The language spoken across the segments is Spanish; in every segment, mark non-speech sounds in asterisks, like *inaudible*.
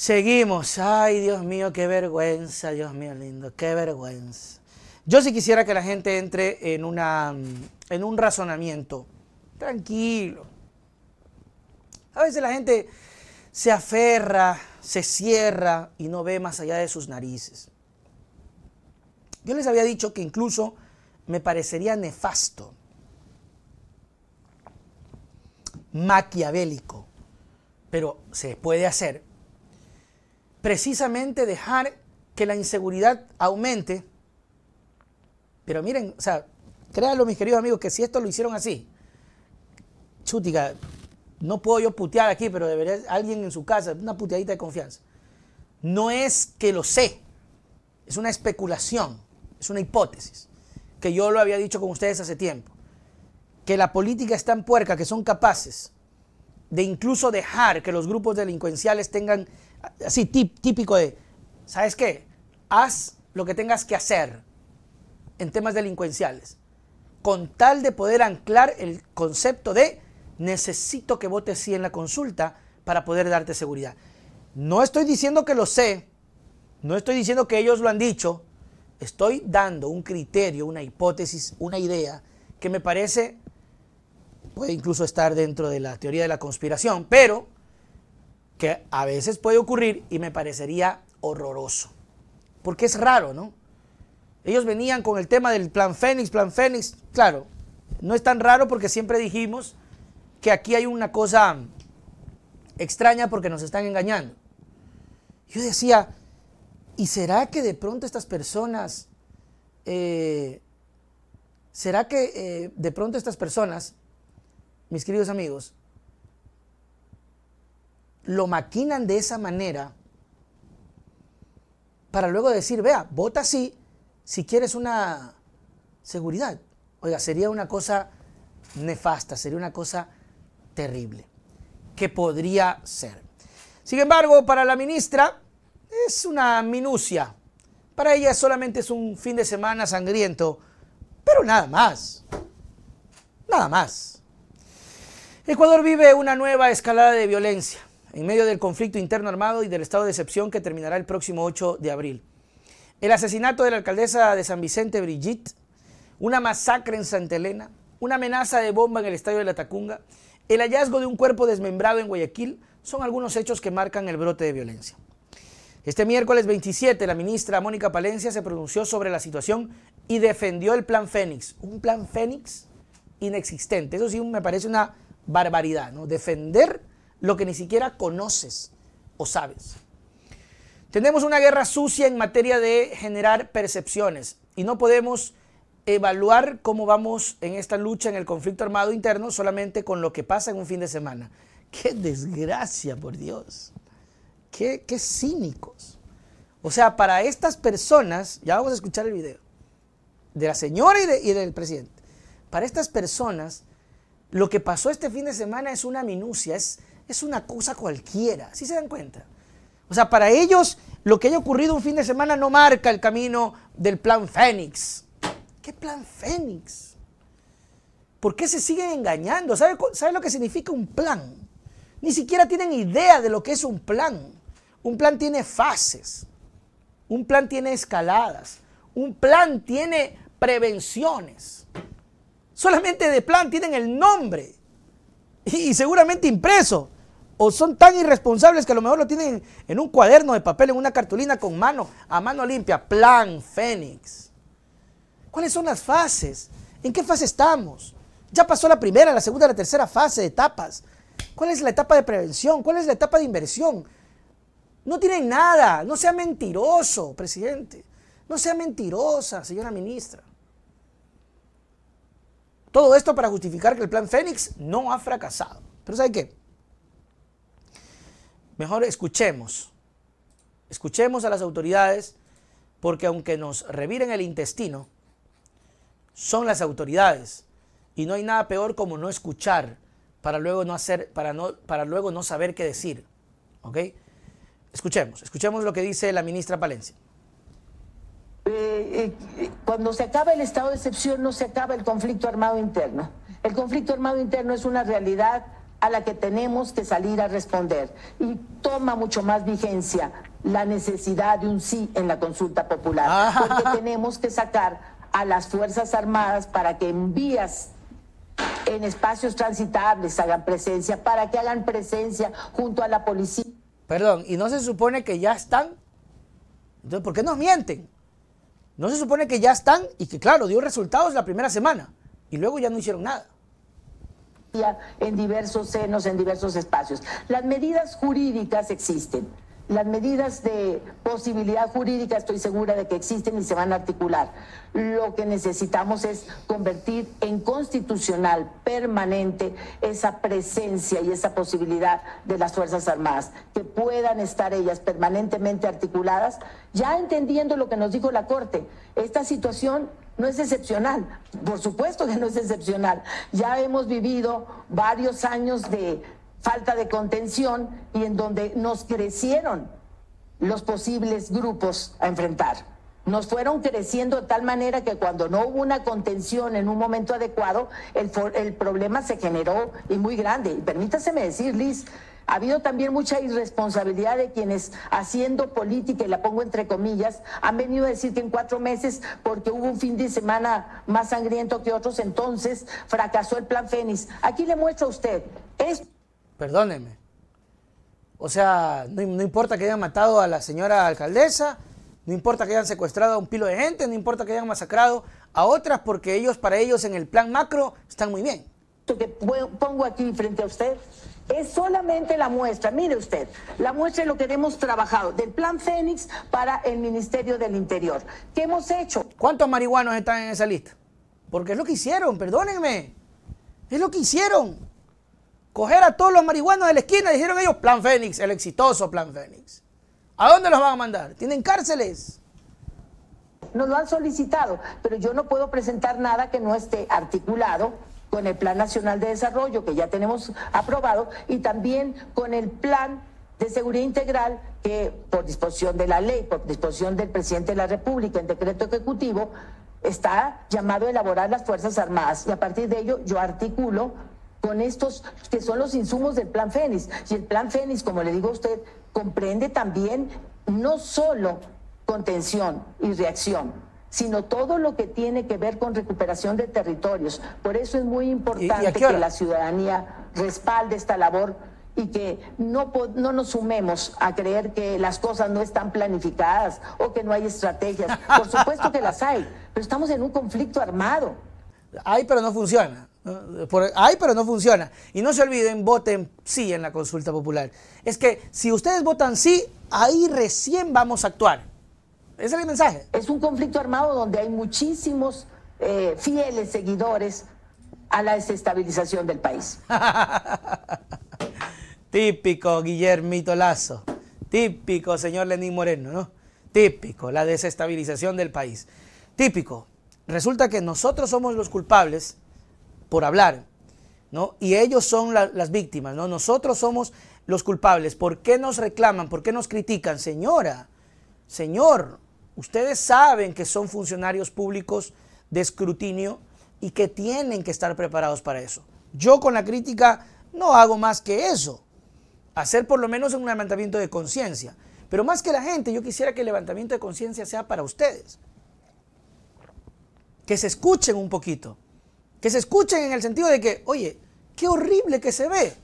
Seguimos. Ay, Dios mío, qué vergüenza, Dios mío lindo, qué vergüenza. Yo sí quisiera que la gente entre en, una, mm, en un razonamiento. Tranquilo. A veces la gente se aferra, se cierra y no ve más allá de sus narices. Yo les había dicho que incluso me parecería nefasto, maquiavélico, pero se puede hacer precisamente dejar que la inseguridad aumente. Pero miren, o sea, créanlo mis queridos amigos, que si esto lo hicieron así, chútica, no puedo yo putear aquí, pero debería alguien en su casa, una puteadita de confianza. No es que lo sé, es una especulación, es una hipótesis, que yo lo había dicho con ustedes hace tiempo, que la política está en puerca que son capaces de incluso dejar que los grupos delincuenciales tengan así típico de, ¿sabes qué? Haz lo que tengas que hacer en temas delincuenciales, con tal de poder anclar el concepto de necesito que votes sí en la consulta para poder darte seguridad. No estoy diciendo que lo sé, no estoy diciendo que ellos lo han dicho, estoy dando un criterio, una hipótesis, una idea que me parece puede incluso estar dentro de la teoría de la conspiración, pero que a veces puede ocurrir y me parecería horroroso. Porque es raro, ¿no? Ellos venían con el tema del plan Fénix, plan Fénix. Claro, no es tan raro porque siempre dijimos que aquí hay una cosa extraña porque nos están engañando. Yo decía, ¿y será que de pronto estas personas, eh, será que eh, de pronto estas personas, mis queridos amigos, lo maquinan de esa manera para luego decir, vea, vota sí si quieres una seguridad. Oiga, sería una cosa nefasta, sería una cosa terrible, que podría ser. Sin embargo, para la ministra es una minucia. Para ella solamente es un fin de semana sangriento, pero nada más. Nada más. Ecuador vive una nueva escalada de violencia en medio del conflicto interno armado y del estado de excepción que terminará el próximo 8 de abril. El asesinato de la alcaldesa de San Vicente, Brigitte, una masacre en Santa Elena, una amenaza de bomba en el estadio de la Tacunga, el hallazgo de un cuerpo desmembrado en Guayaquil son algunos hechos que marcan el brote de violencia. Este miércoles 27, la ministra Mónica Palencia se pronunció sobre la situación y defendió el plan Fénix. Un plan Fénix inexistente. Eso sí me parece una barbaridad, ¿no? Defender lo que ni siquiera conoces o sabes. Tenemos una guerra sucia en materia de generar percepciones y no podemos evaluar cómo vamos en esta lucha, en el conflicto armado interno, solamente con lo que pasa en un fin de semana. ¡Qué desgracia, por Dios! ¡Qué, cínicos! O sea, para estas personas, ya vamos a escuchar el video, de la señora y del presidente, para estas personas, lo que pasó este fin de semana es una minucia, es, es una cosa cualquiera, si ¿sí se dan cuenta. O sea, para ellos lo que haya ocurrido un fin de semana no marca el camino del plan Fénix. ¿Qué plan Fénix? ¿Por qué se siguen engañando? ¿Saben lo que significa un plan? Ni siquiera tienen idea de lo que es un plan. Un plan tiene fases. Un plan tiene escaladas. Un plan tiene prevenciones. Solamente de plan tienen el nombre. y seguramente impreso o son tan irresponsables que a lo mejor lo tienen en un cuaderno de papel, en una cartulina con mano, a mano limpia, plan Fénix. ¿Cuáles son las fases? ¿En qué fase estamos? Ya pasó la primera, la segunda, la tercera fase de etapas. ¿Cuál es la etapa de prevención? ¿Cuál es la etapa de inversión? No tienen nada. No sea mentiroso, presidente. No sea mentirosa, señora ministra. Todo esto para justificar que el plan Fénix no ha fracasado. Pero ¿sabe qué? mejor escuchemos, escuchemos a las autoridades, porque aunque nos reviren el intestino, son las autoridades y no hay nada peor como no escuchar para luego no hacer, para no, para luego no saber qué decir, Escuchemos, escuchemos lo que dice la ministra Palencia. Eh, eh, eh, cuando se acaba el estado de excepción no se acaba el conflicto armado interno. El conflicto armado interno es una realidad a la que tenemos que salir a responder y toma mucho más vigencia la necesidad de un sí en la consulta popular, ah. porque tenemos que sacar a las Fuerzas Armadas para que en vías en espacios transitables hagan presencia, para que hagan presencia junto a la policía. Perdón, ¿y no se supone que ya están? Entonces, ¿por qué nos mienten? No se supone que ya están y que, claro, dio resultados la primera semana y luego ya no hicieron nada en diversos senos, en diversos espacios. Las medidas jurídicas existen. Las medidas de posibilidad jurídica estoy segura de que existen y se van a articular. Lo que necesitamos es convertir en constitucional permanente esa presencia y esa posibilidad de las Fuerzas Armadas, que puedan estar ellas permanentemente articuladas, ya entendiendo lo que nos dijo la Corte. Esta situación no es excepcional, por supuesto que no es excepcional. Ya hemos vivido varios años de falta de contención y en donde nos crecieron los posibles grupos a enfrentar. Nos fueron creciendo de tal manera que cuando no hubo una contención en un momento adecuado, el, el problema se generó y muy grande. Y permítaseme decir, Liz, ha habido también mucha irresponsabilidad de quienes haciendo política, y la pongo entre comillas, han venido a decir que en cuatro meses, porque hubo un fin de semana más sangriento que otros, entonces fracasó el plan Fénix. Aquí le muestro a usted, esto Perdónenme. O sea, no, importa que hayan matado a la señora alcaldesa, no importa que hayan secuestrado a un pilo de gente, no importa que hayan masacrado a otras, porque ellos, para ellos, en el plan macro, están muy bien. Lo que pongo aquí frente a usted es solamente la muestra. Mire usted, la muestra de lo que hemos trabajado del plan Fénix para el Ministerio del Interior. ¿Qué hemos hecho? ¿Cuántos marihuanos están en esa lista? Porque es lo que hicieron, perdónenme. Es lo que hicieron. Coger a todos los marihuanos de la esquina, dijeron ellos, Plan Fénix, el exitoso Plan Fénix. ¿A dónde los van a mandar? ¿Tienen cárceles? Nos lo han solicitado, pero yo no puedo presentar nada que no esté articulado con el Plan Nacional de Desarrollo que ya tenemos aprobado y también con el Plan de Seguridad Integral que por disposición de la ley, por disposición del presidente de la República en decreto ejecutivo, está llamado a elaborar las Fuerzas Armadas. Y a partir de ello yo articulo con estos que son los insumos del Plan Fénix. Y el Plan Fénix, como le digo a usted, comprende también no solo contención y reacción, sino todo lo que tiene que ver con recuperación de territorios. Por eso es muy importante que la ciudadanía respalde esta labor y que no, no nos sumemos a creer que las cosas no están planificadas o que no hay estrategias. Por supuesto que las hay, pero estamos en un conflicto armado. Hay, pero no funciona. Por, hay, pero no funciona. Y no se olviden, voten sí en la consulta popular. Es que si ustedes votan sí, ahí recién vamos a actuar. Ese es el mensaje. Es un conflicto armado donde hay muchísimos eh, fieles seguidores a la desestabilización del país. *laughs* Típico Guillermito Lazo. Típico señor Lenín Moreno, ¿no? Típico, la desestabilización del país. Típico. Resulta que nosotros somos los culpables por hablar, ¿no? Y ellos son las víctimas, ¿no? Nosotros somos los culpables. ¿Por qué nos reclaman? ¿Por qué nos critican? Señora, señor, ustedes saben que son funcionarios públicos de escrutinio y que tienen que estar preparados para eso. Yo con la crítica no hago más que eso, hacer por lo menos un levantamiento de conciencia. Pero más que la gente, yo quisiera que el levantamiento de conciencia sea para ustedes. Que se escuchen un poquito. Que se escuchen en el sentido de que, oye, qué horrible que se ve.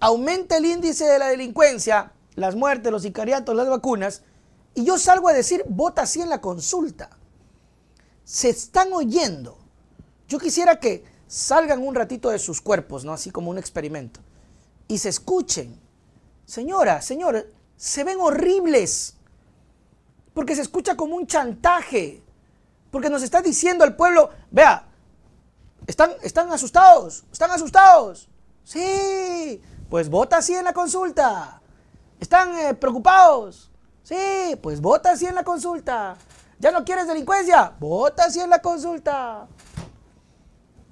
Aumenta el índice de la delincuencia, las muertes, los sicariatos, las vacunas, y yo salgo a decir, vota así en la consulta. Se están oyendo. Yo quisiera que salgan un ratito de sus cuerpos, ¿no? Así como un experimento. Y se escuchen. Señora, señor, se ven horribles. Porque se escucha como un chantaje. Porque nos está diciendo al pueblo, vea, están, asustados, están asustados. Sí, pues vota sí en la consulta. Están eh, preocupados. Sí, pues vota sí en la consulta. ¿Ya no quieres delincuencia? Vota sí en la consulta.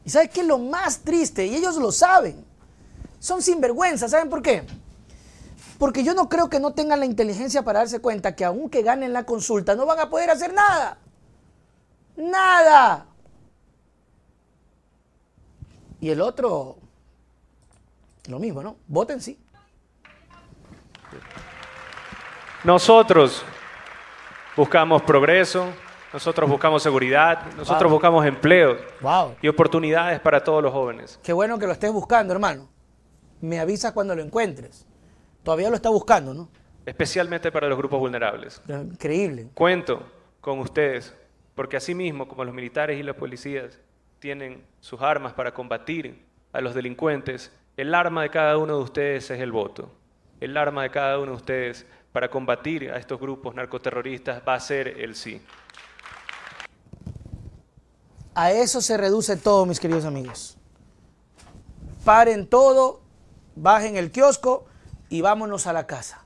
¿Y sabes qué es lo más triste? Y ellos lo saben. Son sinvergüenzas. ¿Saben por qué? Porque yo no creo que no tengan la inteligencia para darse cuenta que aunque ganen la consulta no van a poder hacer nada. Nada. Y el otro, lo mismo, ¿no? Voten sí. Nosotros buscamos progreso, nosotros buscamos seguridad, nosotros buscamos empleo y oportunidades para todos los jóvenes. Qué bueno que lo estés buscando, hermano. Me avisas cuando lo encuentres. Todavía lo está buscando, ¿no? Especialmente para los grupos vulnerables. Increíble. Cuento con ustedes, porque así mismo, como los militares y los policías, tienen sus armas para combatir a los delincuentes, el arma de cada uno de ustedes es el voto. El arma de cada uno de ustedes para combatir a estos grupos narcoterroristas va a ser el sí. A eso se reduce todo, mis queridos amigos. Paren todo, bajen el kiosco y vámonos a la casa.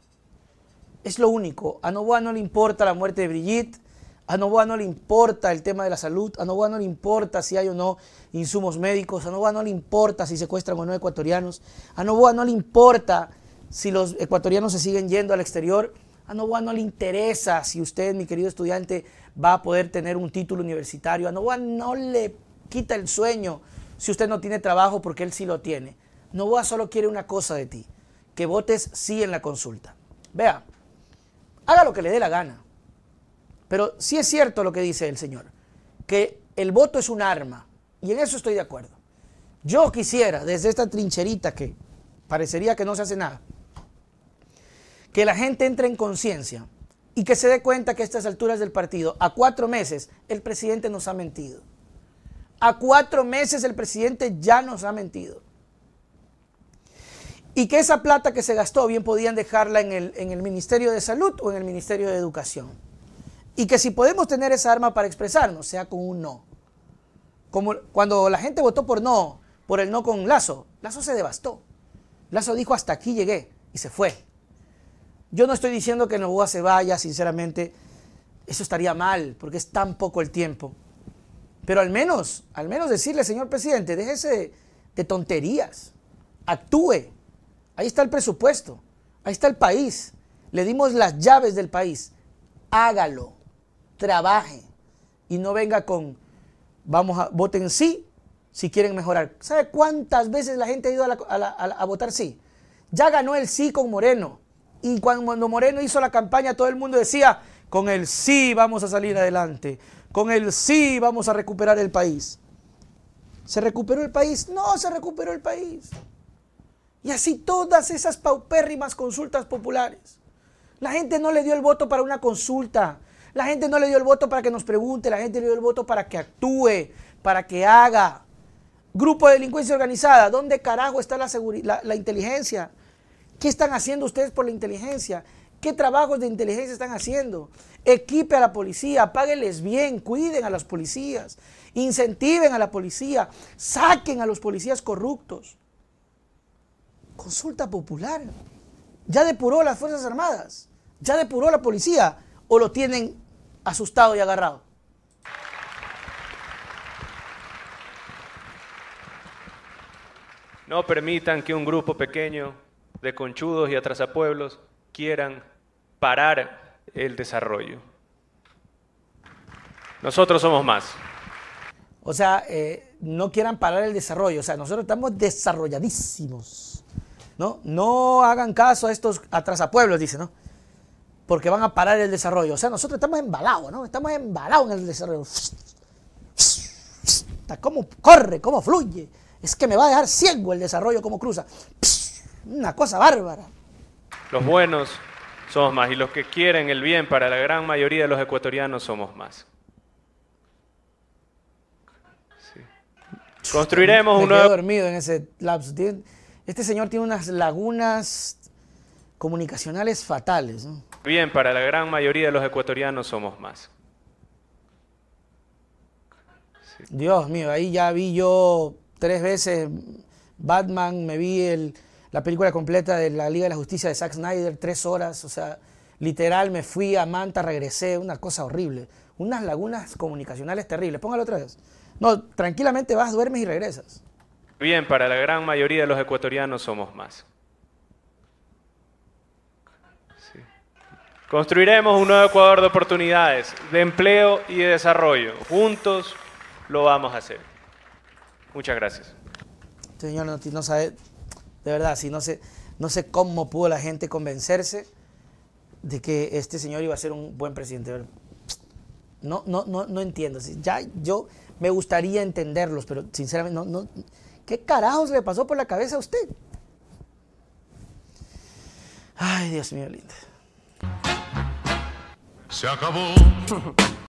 Es lo único. A Novoa no le importa la muerte de Brigitte, a Novoa no le importa el tema de la salud, a Novoa no le importa si hay o no insumos médicos, a Novoa no le importa si secuestran o no ecuatorianos, a Novoa no le importa si los ecuatorianos se siguen yendo al exterior, a Novoa no le interesa si usted, mi querido estudiante, va a poder tener un título universitario, a Novoa no le quita el sueño si usted no tiene trabajo porque él sí lo tiene. Novoa solo quiere una cosa de ti, que votes sí en la consulta. Vea, haga lo que le dé la gana. Pero sí es cierto lo que dice el señor, que el voto es un arma, y en eso estoy de acuerdo. Yo quisiera, desde esta trincherita que parecería que no se hace nada, que la gente entre en conciencia y que se dé cuenta que a estas alturas del partido, a cuatro meses, el presidente nos ha mentido. A cuatro meses el presidente ya nos ha mentido. Y que esa plata que se gastó bien podían dejarla en el, en el Ministerio de Salud o en el Ministerio de Educación. Y que si podemos tener esa arma para expresarnos, sea con un no. Como cuando la gente votó por no, por el no con Lazo, Lazo se devastó. Lazo dijo, hasta aquí llegué, y se fue. Yo no estoy diciendo que Novoa se vaya, sinceramente, eso estaría mal, porque es tan poco el tiempo. Pero al menos, al menos decirle, señor presidente, déjese de tonterías, actúe. Ahí está el presupuesto, ahí está el país, le dimos las llaves del país, hágalo trabaje y no venga con, vamos a, voten sí si quieren mejorar. ¿Sabe cuántas veces la gente ha ido a, a votar sí? Ya ganó el sí con Moreno. Y cuando Moreno hizo la campaña, todo el mundo decía, con el sí vamos a salir adelante, con el sí vamos a recuperar el país. ¿Se recuperó el país? No, se recuperó el país. Y así todas esas paupérrimas consultas populares. La gente no le dio el voto para una consulta, la gente no le dio el voto para que nos pregunte, la gente le dio el voto para que actúe, para que haga. Grupo de delincuencia organizada, ¿dónde carajo está la, inteligencia? ¿Qué están haciendo ustedes por la inteligencia? ¿Qué trabajos de inteligencia están haciendo? Equipe a la policía, páguenles bien, cuiden a las policías, incentiven a la policía, saquen a los policías corruptos. Consulta popular. Ya depuró las Fuerzas Armadas, ya depuró la policía o lo tienen asustado y agarrado. No permitan que un grupo pequeño de conchudos y atrasapueblos quieran parar el desarrollo. Nosotros somos más. O sea, eh, no quieran parar el desarrollo. O sea, nosotros estamos desarrolladísimos. ¿no? no hagan caso a estos atrasapueblos, dice, ¿no? porque van a parar el desarrollo. O sea, nosotros estamos embalados, ¿no? Estamos embalados en el desarrollo. ¿Cómo corre? ¿Cómo fluye? Es que me va a dejar ciego el desarrollo, como cruza. Una cosa bárbara. Los buenos somos más y los que quieren el bien para la gran mayoría de los ecuatorianos somos más. Construiremos uno. dormido en ese lapso. Este señor tiene unas lagunas comunicacionales fatales. ¿no? Bien, para la gran mayoría de los ecuatorianos somos más. Dios mío, ahí ya vi yo tres veces Batman, me vi la película completa de la Liga de la Justicia de Zack Snyder, tres horas, o sea, literal me fui a Manta, regresé, una cosa horrible, unas lagunas comunicacionales terribles, póngalo otra vez. No, tranquilamente vas, duermes y regresas. Bien, para la gran mayoría de los ecuatorianos somos más. Construiremos un nuevo Ecuador de oportunidades, de empleo y de desarrollo. Juntos lo vamos a hacer. Muchas gracias. Señor, no, sé sabe, de verdad, si no sé, no sé cómo pudo la gente convencerse de que este señor iba a ser un buen presidente. No, no, no, no entiendo. Ya yo me gustaría entenderlos, pero sinceramente, no, no. ¿Qué carajos le pasó por la cabeza a usted? Ay, Dios mío, lindo. se acabó. *laughs*